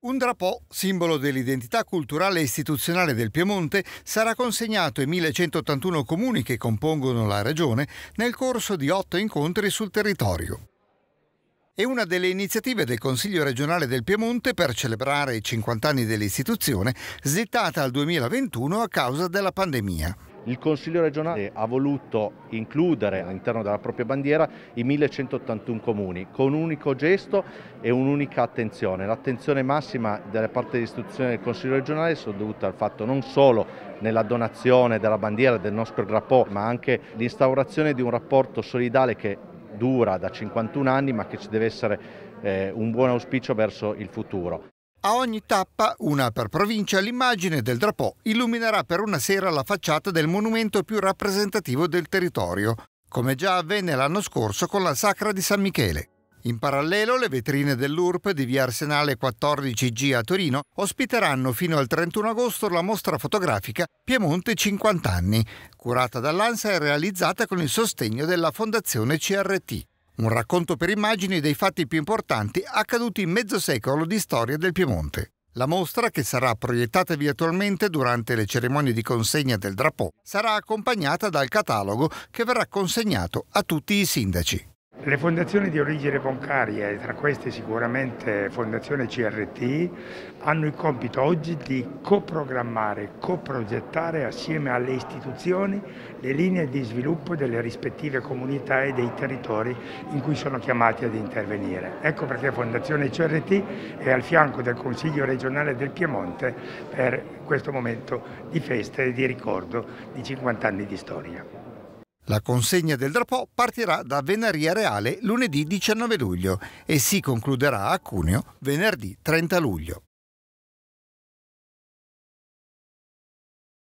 Un drapò, simbolo dell'identità culturale e istituzionale del Piemonte, sarà consegnato ai 1181 comuni che compongono la regione nel corso di otto incontri sul territorio. È una delle iniziative del Consiglio regionale del Piemonte per celebrare i 50 anni dell'istituzione, slittata al 2021 a causa della pandemia. Il Consiglio regionale ha voluto includere all'interno della propria bandiera i 1181 comuni con un unico gesto e un'unica attenzione. L'attenzione massima della parte di istituzione del Consiglio regionale è dovuta al fatto non solo nella donazione della bandiera del nostro grappò ma anche l'instaurazione di un rapporto solidale che dura da 51 anni ma che ci deve essere eh, un buon auspicio verso il futuro. A ogni tappa, una per provincia, l'immagine del drapò illuminerà per una sera la facciata del monumento più rappresentativo del territorio, come già avvenne l'anno scorso con la Sacra di San Michele. In parallelo, le vetrine dell'URP di via Arsenale 14G a Torino ospiteranno fino al 31 agosto la mostra fotografica Piemonte 50 anni, curata dall'ANSA e realizzata con il sostegno della Fondazione CRT un racconto per immagini dei fatti più importanti accaduti in mezzo secolo di storia del Piemonte. La mostra, che sarà proiettata virtualmente durante le cerimonie di consegna del drapeau, sarà accompagnata dal catalogo che verrà consegnato a tutti i sindaci. Le fondazioni di origine bancaria, tra queste sicuramente Fondazione CRT, hanno il compito oggi di coprogrammare, coprogettare assieme alle istituzioni le linee di sviluppo delle rispettive comunità e dei territori in cui sono chiamati ad intervenire. Ecco perché Fondazione CRT è al fianco del Consiglio regionale del Piemonte per questo momento di festa e di ricordo di 50 anni di storia. La consegna del drapò partirà da Venaria Reale lunedì 19 luglio e si concluderà a Cuneo venerdì 30 luglio.